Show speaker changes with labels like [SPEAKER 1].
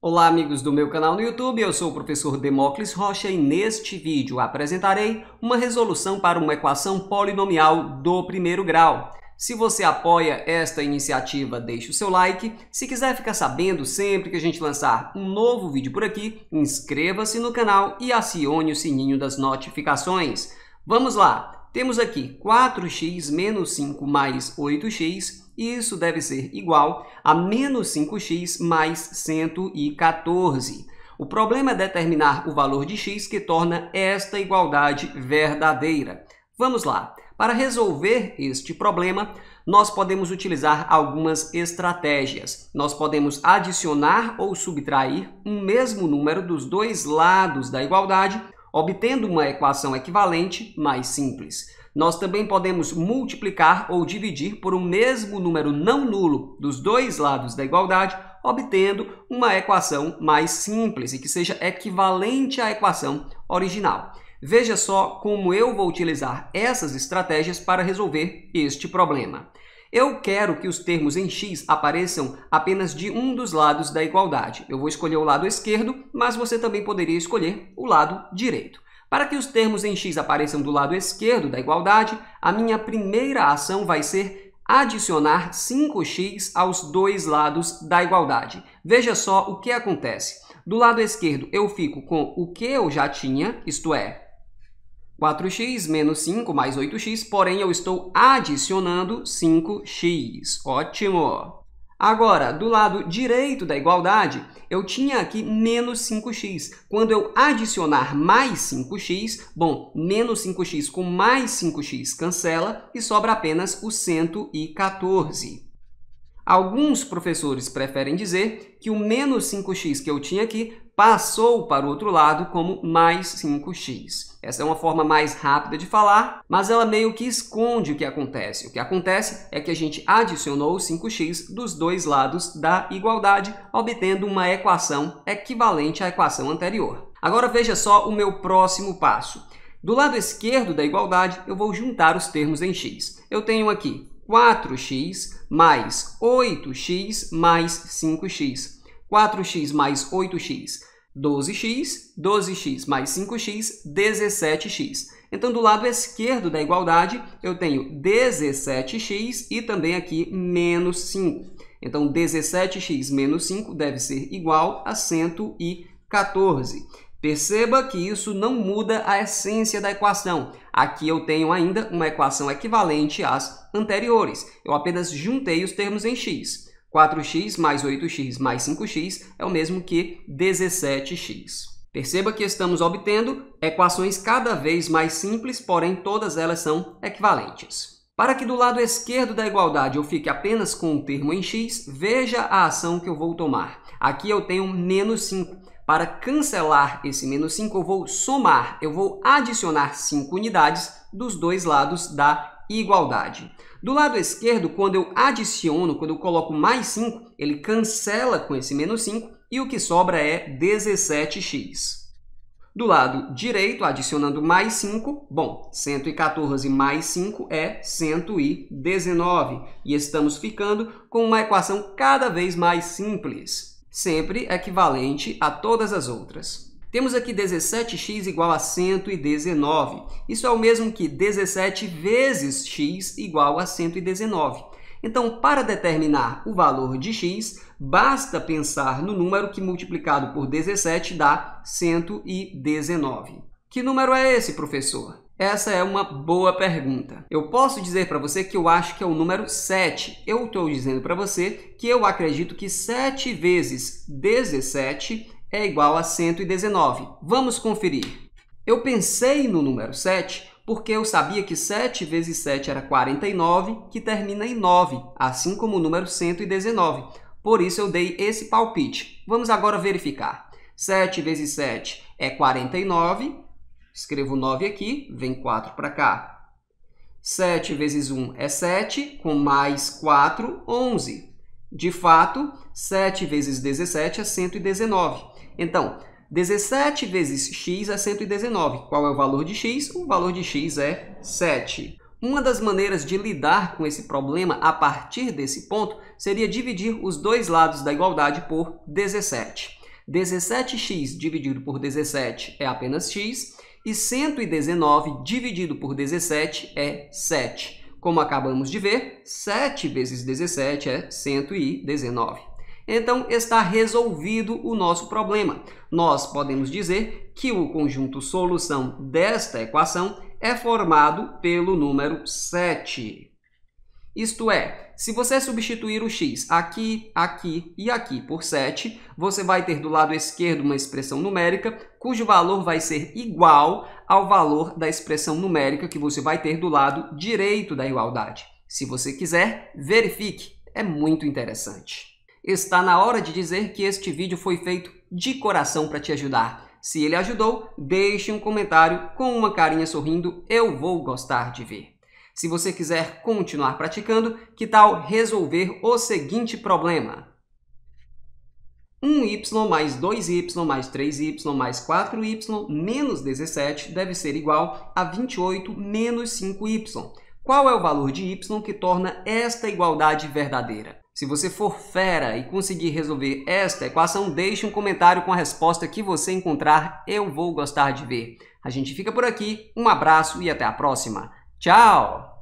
[SPEAKER 1] Olá amigos do meu canal no YouTube, eu sou o professor Demócles Rocha e neste vídeo apresentarei uma resolução para uma equação polinomial do primeiro grau. Se você apoia esta iniciativa, deixe o seu like. Se quiser ficar sabendo sempre que a gente lançar um novo vídeo por aqui, inscreva-se no canal e acione o sininho das notificações. Vamos lá! Temos aqui 4x menos 5 mais 8x, isso deve ser igual a menos 5x mais 114. O problema é determinar o valor de x que torna esta igualdade verdadeira. Vamos lá. Para resolver este problema, nós podemos utilizar algumas estratégias. Nós podemos adicionar ou subtrair um mesmo número dos dois lados da igualdade obtendo uma equação equivalente mais simples. Nós também podemos multiplicar ou dividir por um mesmo número não nulo dos dois lados da igualdade, obtendo uma equação mais simples e que seja equivalente à equação original. Veja só como eu vou utilizar essas estratégias para resolver este problema. Eu quero que os termos em x apareçam apenas de um dos lados da igualdade. Eu vou escolher o lado esquerdo, mas você também poderia escolher o lado direito. Para que os termos em x apareçam do lado esquerdo da igualdade, a minha primeira ação vai ser adicionar 5x aos dois lados da igualdade. Veja só o que acontece. Do lado esquerdo, eu fico com o que eu já tinha, isto é, 4x menos 5 mais 8x, porém eu estou adicionando 5x. Ótimo! Agora, do lado direito da igualdade, eu tinha aqui menos 5x. Quando eu adicionar mais 5x, bom, menos 5x com mais 5x cancela e sobra apenas o 114. Alguns professores preferem dizer que o menos 5x que eu tinha aqui passou para o outro lado como mais 5x. Essa é uma forma mais rápida de falar, mas ela meio que esconde o que acontece. O que acontece é que a gente adicionou 5x dos dois lados da igualdade, obtendo uma equação equivalente à equação anterior. Agora veja só o meu próximo passo. Do lado esquerdo da igualdade, eu vou juntar os termos em x. Eu tenho aqui 4x mais 8x mais 5x. 4x mais 8x 12x, 12x mais 5x, 17x. Então, do lado esquerdo da igualdade, eu tenho 17x e também aqui menos 5. Então, 17x menos 5 deve ser igual a 114. Perceba que isso não muda a essência da equação. Aqui eu tenho ainda uma equação equivalente às anteriores. Eu apenas juntei os termos em x. 4x mais 8x mais 5x é o mesmo que 17x. Perceba que estamos obtendo equações cada vez mais simples, porém todas elas são equivalentes. Para que do lado esquerdo da igualdade eu fique apenas com o um termo em x, veja a ação que eu vou tomar. Aqui eu tenho menos 5. Para cancelar esse menos 5, eu vou somar, eu vou adicionar 5 unidades dos dois lados da igualdade. Do lado esquerdo, quando eu adiciono, quando eu coloco mais 5, ele cancela com esse menos 5 e o que sobra é 17x. Do lado direito, adicionando mais 5, bom, 114 mais 5 é 119. E estamos ficando com uma equação cada vez mais simples, sempre equivalente a todas as outras. Temos aqui 17x igual a 119. Isso é o mesmo que 17 vezes x igual a 119. Então, para determinar o valor de x, basta pensar no número que multiplicado por 17 dá 119. Que número é esse, professor? Essa é uma boa pergunta. Eu posso dizer para você que eu acho que é o número 7. Eu estou dizendo para você que eu acredito que 7 vezes 17 é igual a 119. Vamos conferir. Eu pensei no número 7 porque eu sabia que 7 vezes 7 era 49, que termina em 9, assim como o número 119. Por isso eu dei esse palpite. Vamos agora verificar. 7 vezes 7 é 49. Escrevo 9 aqui, vem 4 para cá. 7 vezes 1 é 7, com mais 4, 11. De fato, 7 vezes 17 é 119. Então, 17 vezes x é 119. Qual é o valor de x? O valor de x é 7. Uma das maneiras de lidar com esse problema a partir desse ponto seria dividir os dois lados da igualdade por 17. 17x dividido por 17 é apenas x e 119 dividido por 17 é 7. Como acabamos de ver, 7 vezes 17 é 119. Então está resolvido o nosso problema. Nós podemos dizer que o conjunto solução desta equação é formado pelo número 7. Isto é, se você substituir o x aqui, aqui e aqui por 7, você vai ter do lado esquerdo uma expressão numérica cujo valor vai ser igual ao valor da expressão numérica que você vai ter do lado direito da igualdade. Se você quiser, verifique. É muito interessante. Está na hora de dizer que este vídeo foi feito de coração para te ajudar. Se ele ajudou, deixe um comentário com uma carinha sorrindo, eu vou gostar de ver. Se você quiser continuar praticando, que tal resolver o seguinte problema? 1y mais 2y mais 3y mais 4y menos 17 deve ser igual a 28 menos 5y. Qual é o valor de y que torna esta igualdade verdadeira? Se você for fera e conseguir resolver esta equação, deixe um comentário com a resposta que você encontrar. Eu vou gostar de ver. A gente fica por aqui. Um abraço e até a próxima. Tchau!